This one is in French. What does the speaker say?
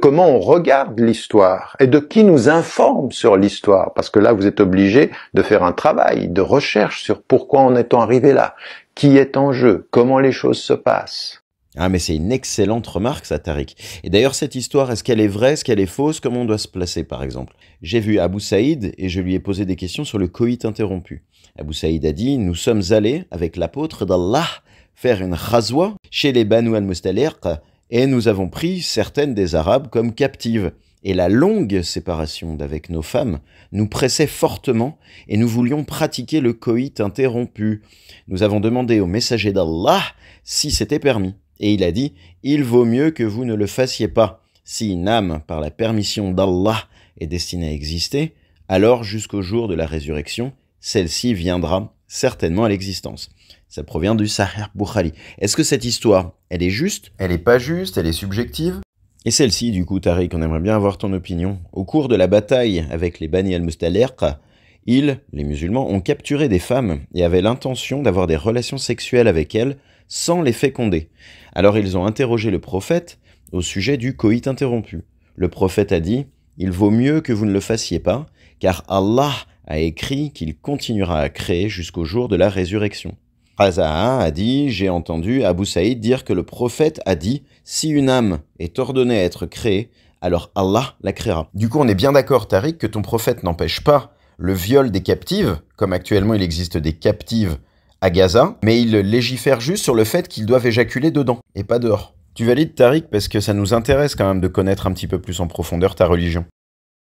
comment on regarde l'histoire et de qui nous informe sur l'histoire. Parce que là, vous êtes obligé de faire un travail de recherche sur pourquoi on est arrivé là, qui est en jeu, comment les choses se passent. Ah, mais c'est une excellente remarque, ça, Tariq. Et d'ailleurs, cette histoire, est-ce qu'elle est vraie, est-ce qu'elle est fausse, comment on doit se placer, par exemple J'ai vu Abou Saïd et je lui ai posé des questions sur le coït interrompu. Abou Saïd a dit Nous sommes allés, avec l'apôtre d'Allah, faire une khazwa chez les Banu al-Mustaliq, et nous avons pris certaines des Arabes comme captives. Et la longue séparation d'avec nos femmes nous pressait fortement et nous voulions pratiquer le coït interrompu. Nous avons demandé au messager d'Allah si c'était permis. Et il a dit, il vaut mieux que vous ne le fassiez pas. Si une âme, par la permission d'Allah, est destinée à exister, alors jusqu'au jour de la résurrection, celle-ci viendra certainement à l'existence. Ça provient du Sahih Bukhari. Est-ce que cette histoire, elle est juste Elle est pas juste, elle est subjective et celle-ci, du coup, Tariq, on aimerait bien avoir ton opinion. Au cours de la bataille avec les Bani al mustalirqa ils, les musulmans, ont capturé des femmes et avaient l'intention d'avoir des relations sexuelles avec elles sans les féconder. Alors ils ont interrogé le prophète au sujet du coït interrompu. Le prophète a dit Il vaut mieux que vous ne le fassiez pas, car Allah a écrit qu'il continuera à créer jusqu'au jour de la résurrection. Raza a dit J'ai entendu Abu Saïd dire que le prophète a dit Si une âme est ordonnée à être créée, alors Allah la créera. Du coup, on est bien d'accord, Tariq, que ton prophète n'empêche pas le viol des captives, comme actuellement il existe des captives à Gaza, mais il légifère juste sur le fait qu'ils doivent éjaculer dedans et pas dehors. Tu valides, Tariq, parce que ça nous intéresse quand même de connaître un petit peu plus en profondeur ta religion.